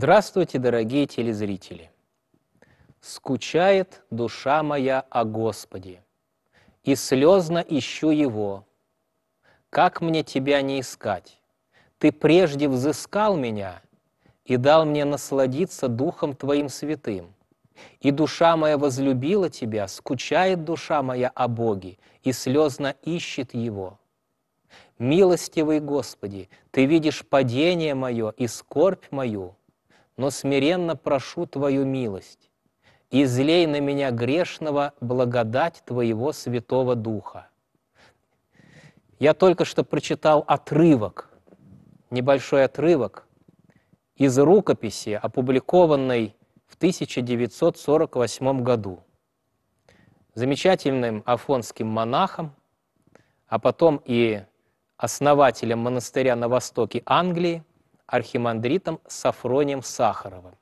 Здравствуйте, дорогие телезрители! Скучает душа моя о Господе, и слезно ищу Его. Как мне Тебя не искать? Ты прежде взыскал меня и дал мне насладиться Духом Твоим Святым. И душа моя возлюбила Тебя, скучает душа моя о Боге, и слезно ищет Его. Милостивый Господи, Ты видишь падение мое и скорбь мою — но смиренно прошу Твою милость, излей на меня грешного благодать Твоего Святого Духа. Я только что прочитал отрывок, небольшой отрывок из рукописи, опубликованной в 1948 году замечательным афонским монахом, а потом и основателем монастыря на востоке Англии – архимандритом Сафронием Сахаровым.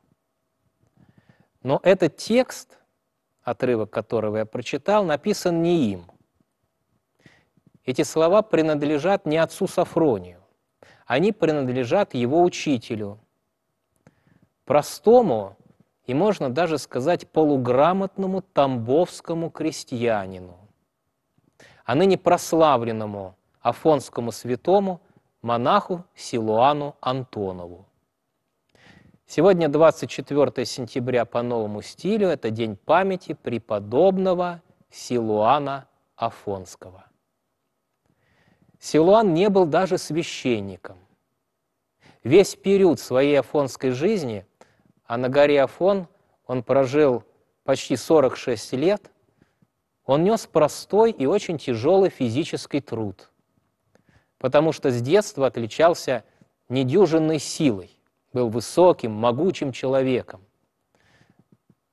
Но этот текст, отрывок которого я прочитал, написан не им. Эти слова принадлежат не отцу Сафронию, они принадлежат его учителю, простому и, можно даже сказать, полуграмотному тамбовскому крестьянину, а ныне прославленному афонскому святому – монаху Силуану Антонову. Сегодня 24 сентября по новому стилю – это день памяти преподобного Силуана Афонского. Силуан не был даже священником. Весь период своей афонской жизни, а на горе Афон он прожил почти 46 лет, он нес простой и очень тяжелый физический труд – потому что с детства отличался недюжинной силой, был высоким, могучим человеком.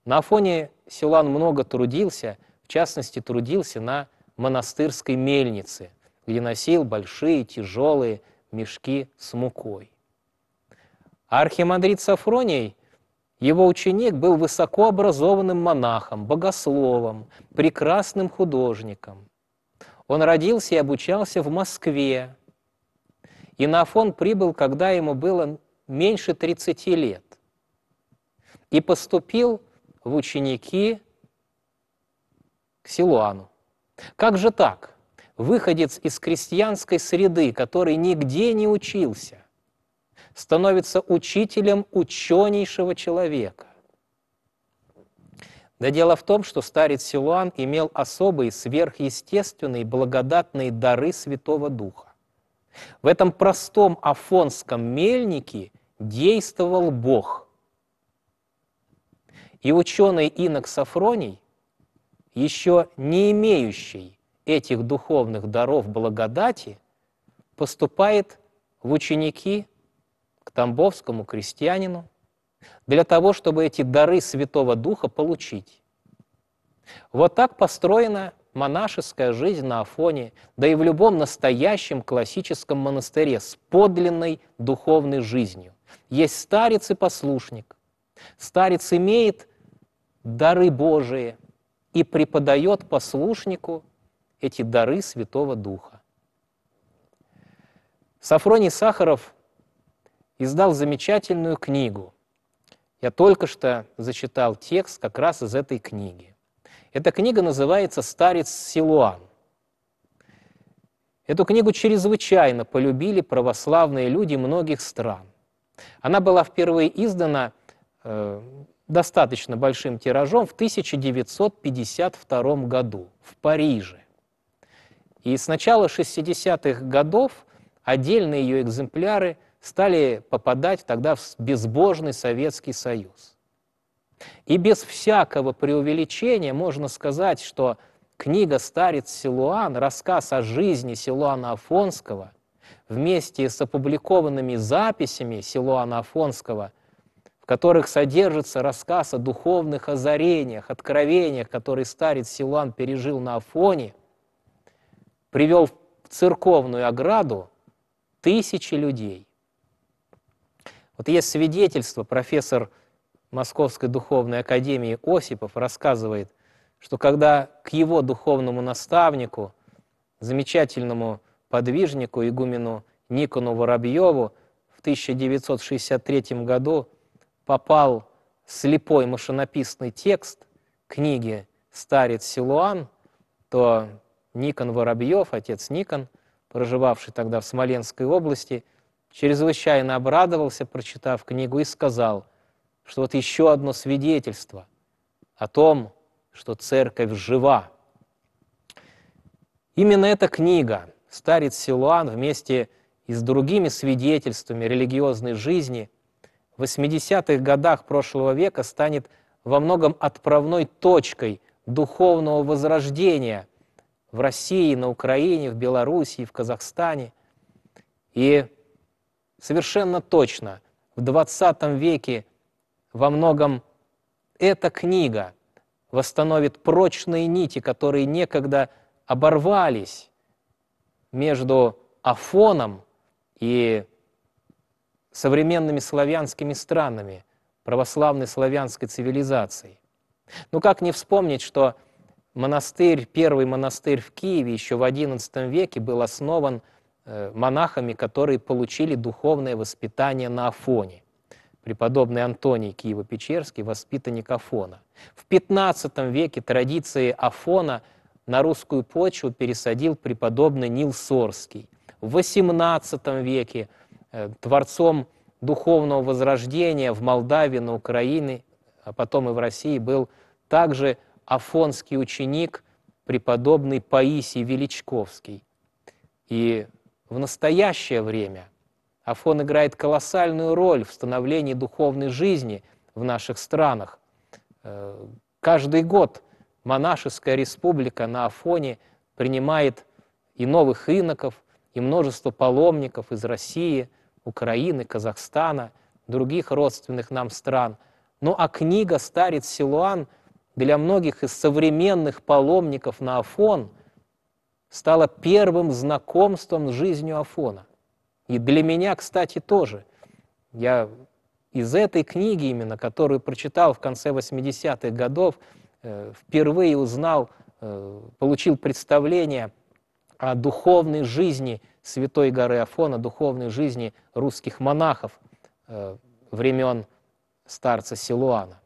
На фоне Силан много трудился, в частности, трудился на монастырской мельнице, где носил большие тяжелые мешки с мукой. архимандрит Сафроний, его ученик, был высокообразованным монахом, богословом, прекрасным художником – он родился и обучался в Москве. И на Афон прибыл, когда ему было меньше 30 лет. И поступил в ученики к Силуану. Как же так? Выходец из крестьянской среды, который нигде не учился, становится учителем ученейшего человека. Да дело в том, что старец Силуан имел особые сверхъестественные благодатные дары Святого Духа. В этом простом афонском мельнике действовал Бог. И ученый инок Сафроний, еще не имеющий этих духовных даров благодати, поступает в ученики к тамбовскому крестьянину – для того, чтобы эти дары Святого Духа получить. Вот так построена монашеская жизнь на Афоне, да и в любом настоящем классическом монастыре с подлинной духовной жизнью. Есть старец и послушник. Старец имеет дары Божии и преподает послушнику эти дары Святого Духа. Сафроний Сахаров издал замечательную книгу я только что зачитал текст как раз из этой книги. Эта книга называется «Старец Силуан». Эту книгу чрезвычайно полюбили православные люди многих стран. Она была впервые издана э, достаточно большим тиражом в 1952 году в Париже. И с начала 60-х годов отдельные ее экземпляры стали попадать тогда в безбожный Советский Союз. И без всякого преувеличения можно сказать, что книга «Старец Силуан», рассказ о жизни Силуана Афонского, вместе с опубликованными записями Силуана Афонского, в которых содержится рассказ о духовных озарениях, откровениях, которые старец Силуан пережил на Афоне, привел в церковную ограду тысячи людей – вот есть свидетельство, профессор Московской духовной академии Осипов рассказывает, что когда к его духовному наставнику, замечательному подвижнику, игумену Никону Воробьеву в 1963 году попал слепой машинописный текст книги «Старец Силуан», то Никон Воробьев, отец Никон, проживавший тогда в Смоленской области – чрезвычайно обрадовался, прочитав книгу, и сказал, что вот еще одно свидетельство о том, что церковь жива. Именно эта книга старец Силуан вместе и с другими свидетельствами религиозной жизни в 80-х годах прошлого века станет во многом отправной точкой духовного возрождения в России, на Украине, в Белоруссии, в Казахстане. И совершенно точно, в 20 веке во многом эта книга восстановит прочные нити, которые некогда оборвались между Афоном и современными славянскими странами, православной славянской цивилизацией. Ну как не вспомнить, что монастырь, первый монастырь в Киеве еще в XI веке был основан – Э, монахами, которые получили духовное воспитание на Афоне. Преподобный Антоний Киево-Печерский, воспитанник Афона. В XV веке традиции Афона на русскую почву пересадил преподобный Нил Сорский. В XVIII веке э, творцом духовного возрождения в Молдавии, на Украине, а потом и в России был также афонский ученик, преподобный Паисий Величковский. И в настоящее время. Афон играет колоссальную роль в становлении духовной жизни в наших странах. Э, каждый год монашеская республика на Афоне принимает и новых иноков, и множество паломников из России, Украины, Казахстана, других родственных нам стран. Ну а книга «Старец Силуан» для многих из современных паломников на Афон – стало первым знакомством с жизнью Афона. И для меня, кстати, тоже. Я из этой книги именно, которую прочитал в конце 80-х годов, э, впервые узнал, э, получил представление о духовной жизни Святой горы Афона, духовной жизни русских монахов э, времен старца Силуана.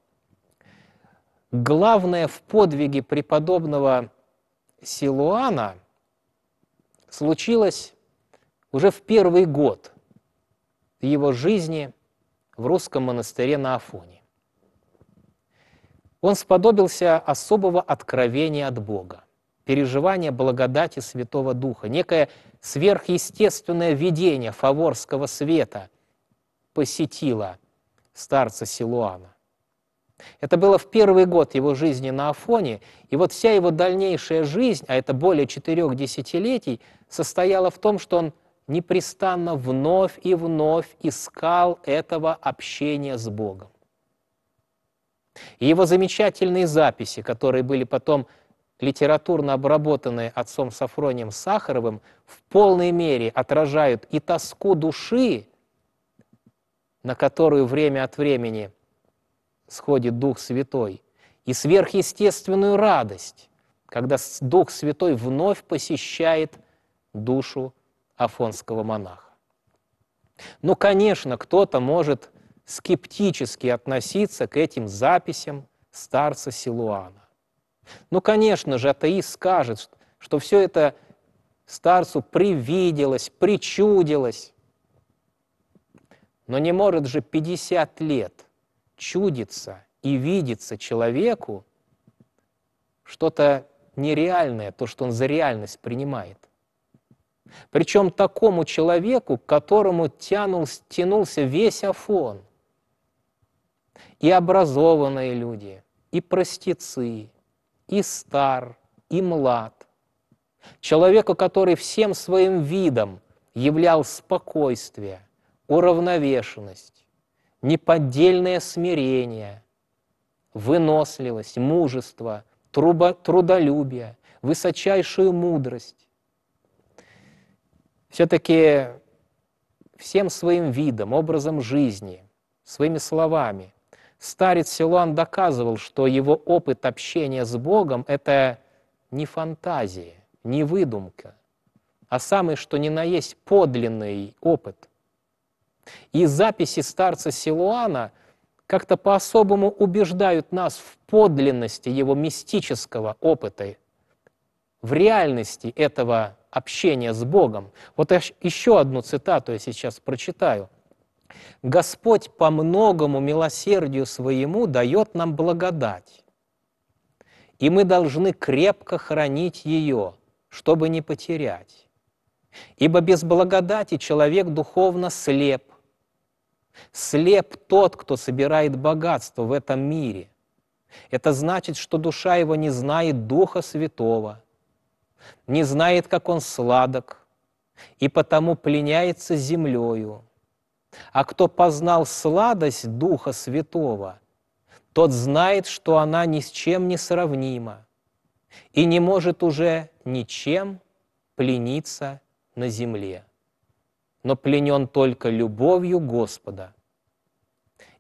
Главное в подвиге преподобного Силуана – случилось уже в первый год его жизни в русском монастыре на Афоне. Он сподобился особого откровения от Бога, переживания благодати Святого Духа, некое сверхъестественное видение фаворского света посетило старца Силуана. Это было в первый год его жизни на Афоне, и вот вся его дальнейшая жизнь, а это более четырех десятилетий, состояла в том, что он непрестанно вновь и вновь искал этого общения с Богом. И его замечательные записи, которые были потом литературно обработанные отцом Сафронием Сахаровым, в полной мере отражают и тоску души, на которую время от времени – сходит Дух Святой, и сверхъестественную радость, когда Дух Святой вновь посещает душу афонского монаха. Ну, конечно, кто-то может скептически относиться к этим записям старца Силуана. Ну, конечно же, атеист скажет, что все это старцу привиделось, причудилось. Но не может же 50 лет – чудится и видится человеку что-то нереальное, то, что он за реальность принимает. Причем такому человеку, к которому тянул, тянулся весь Афон. И образованные люди, и простецы, и стар, и млад. Человеку, который всем своим видом являл спокойствие, уравновешенность, неподдельное смирение, выносливость, мужество, трубо, трудолюбие, высочайшую мудрость. Все-таки всем своим видом, образом жизни, своими словами старец Силуан доказывал, что его опыт общения с Богом — это не фантазия, не выдумка, а самый что ни на есть подлинный опыт. И записи старца Силуана как-то по-особому убеждают нас в подлинности его мистического опыта, в реальности этого общения с Богом. Вот еще одну цитату я сейчас прочитаю. «Господь по многому милосердию своему дает нам благодать, и мы должны крепко хранить ее, чтобы не потерять. Ибо без благодати человек духовно слеп – Слеп тот, кто собирает богатство в этом мире. Это значит, что душа его не знает Духа Святого, не знает, как он сладок, и потому пленяется землею. А кто познал сладость Духа Святого, тот знает, что она ни с чем не сравнима и не может уже ничем плениться на земле но пленен только любовью Господа.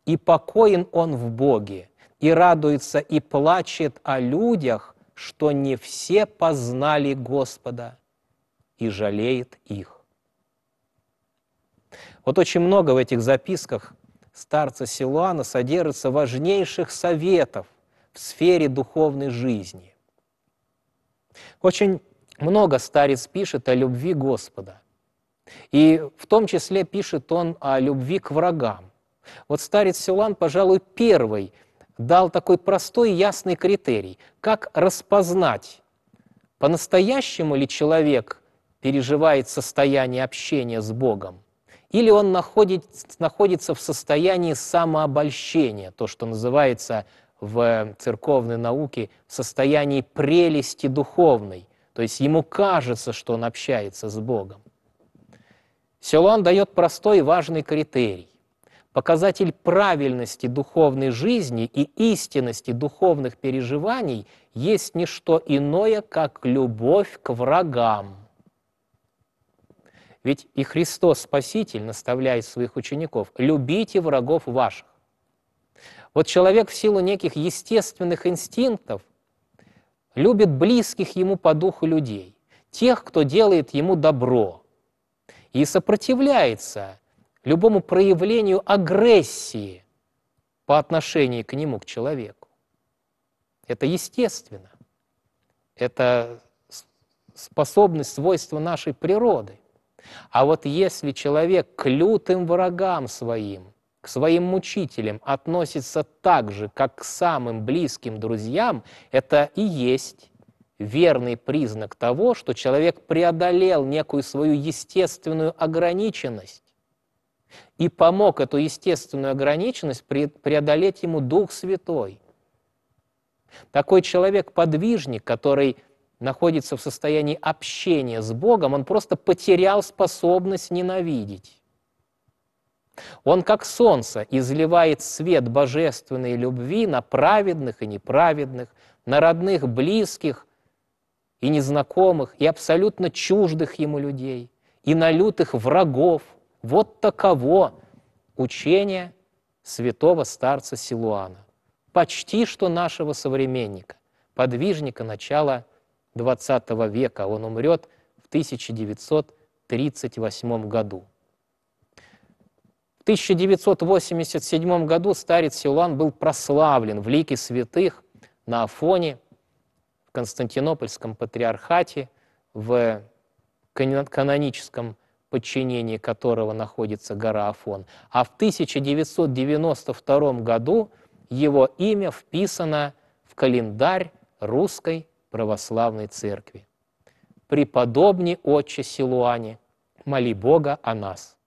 И покоен он в Боге, и радуется, и плачет о людях, что не все познали Господа, и жалеет их. Вот очень много в этих записках старца Силуана содержится важнейших советов в сфере духовной жизни. Очень много старец пишет о любви Господа – и в том числе пишет он о любви к врагам. Вот старец Силан, пожалуй, первый дал такой простой, ясный критерий, как распознать, по-настоящему ли человек переживает состояние общения с Богом, или он находит, находится в состоянии самообольщения, то, что называется в церковной науке в состоянии прелести духовной, то есть ему кажется, что он общается с Богом. Силуан дает простой и важный критерий. Показатель правильности духовной жизни и истинности духовных переживаний есть не что иное, как любовь к врагам. Ведь и Христос Спаситель наставляет своих учеников «любите врагов ваших». Вот человек в силу неких естественных инстинктов любит близких ему по духу людей, тех, кто делает ему добро – и сопротивляется любому проявлению агрессии по отношению к нему, к человеку. Это естественно. Это способность, свойство нашей природы. А вот если человек к лютым врагам своим, к своим мучителям относится так же, как к самым близким друзьям, это и есть верный признак того, что человек преодолел некую свою естественную ограниченность и помог эту естественную ограниченность преодолеть ему Дух Святой. Такой человек – подвижник, который находится в состоянии общения с Богом, он просто потерял способность ненавидеть. Он, как солнце, изливает свет божественной любви на праведных и неправедных, на родных, близких, и незнакомых, и абсолютно чуждых ему людей, и на лютых врагов. Вот таково учение святого старца Силуана, почти что нашего современника, подвижника начала XX века. Он умрет в 1938 году. В 1987 году старец Силуан был прославлен в лике святых на Афоне – в Константинопольском патриархате, в каноническом подчинении которого находится гора Афон. А в 1992 году его имя вписано в календарь Русской Православной Церкви. «Преподобни отче Силуане, моли Бога о нас».